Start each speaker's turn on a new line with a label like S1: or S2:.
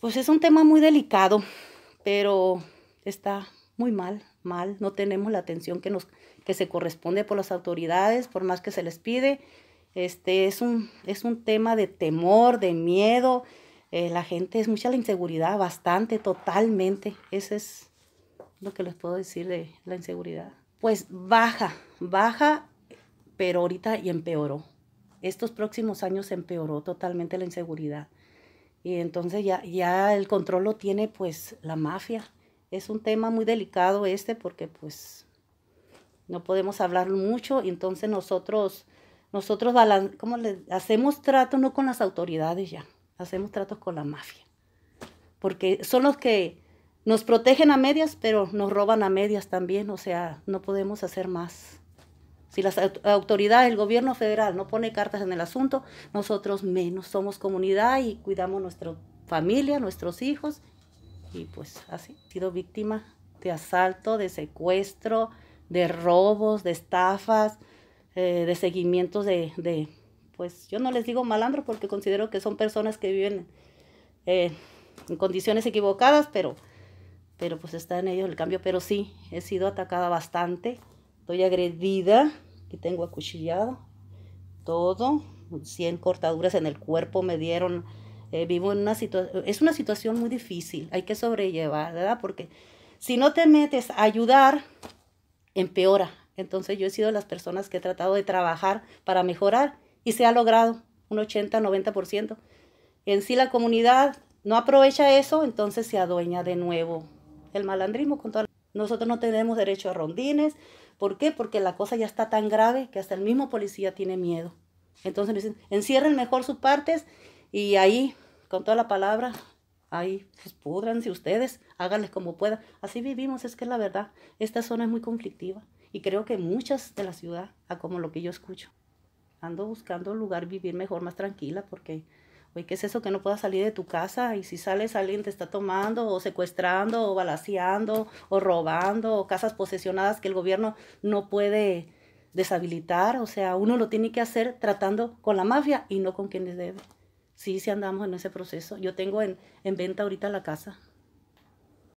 S1: Pues es un tema muy delicado, pero está muy mal, mal. No tenemos la atención que, nos, que se corresponde por las autoridades, por más que se les pide. Este, es, un, es un tema de temor, de miedo. Eh, la gente es mucha la inseguridad, bastante, totalmente. Ese es lo que les puedo decir de la inseguridad. Pues baja, baja, pero ahorita y empeoró. Estos próximos años empeoró totalmente la inseguridad. Y entonces ya, ya el control lo tiene pues la mafia. Es un tema muy delicado este porque pues no podemos hablar mucho y entonces nosotros, nosotros ¿cómo hacemos trato no con las autoridades ya, hacemos tratos con la mafia. Porque son los que nos protegen a medias, pero nos roban a medias también, o sea, no podemos hacer más. Si las autoridades, el gobierno federal no pone cartas en el asunto, nosotros menos somos comunidad y cuidamos nuestra familia, nuestros hijos. Y pues así, he sido víctima de asalto, de secuestro, de robos, de estafas, eh, de seguimientos de, de, pues yo no les digo malandro porque considero que son personas que viven eh, en condiciones equivocadas, pero, pero pues está en ellos el cambio. Pero sí, he sido atacada bastante estoy agredida, que tengo acuchillado, todo, 100 cortaduras en el cuerpo me dieron. Eh, vivo en una situación, es una situación muy difícil, hay que sobrellevar, ¿verdad? Porque si no te metes a ayudar, empeora. Entonces yo he sido las personas que he tratado de trabajar para mejorar y se ha logrado un 80-90%. En sí la comunidad no aprovecha eso, entonces se adueña de nuevo el malandrismo con toda la nosotros no tenemos derecho a rondines. ¿Por qué? Porque la cosa ya está tan grave que hasta el mismo policía tiene miedo. Entonces dicen, encierren mejor sus partes y ahí, con toda la palabra, ahí, pues pudranse ustedes, háganles como puedan. Así vivimos, es que la verdad, esta zona es muy conflictiva y creo que muchas de la ciudad, a como lo que yo escucho, ando buscando un lugar, vivir mejor, más tranquila, porque Oye, ¿qué es eso que no puedas salir de tu casa? Y si sales, alguien te está tomando o secuestrando o balaseando o robando o casas posesionadas que el gobierno no puede deshabilitar. O sea, uno lo tiene que hacer tratando con la mafia y no con quienes debe. Sí, sí andamos en ese proceso. Yo tengo en, en venta ahorita la casa,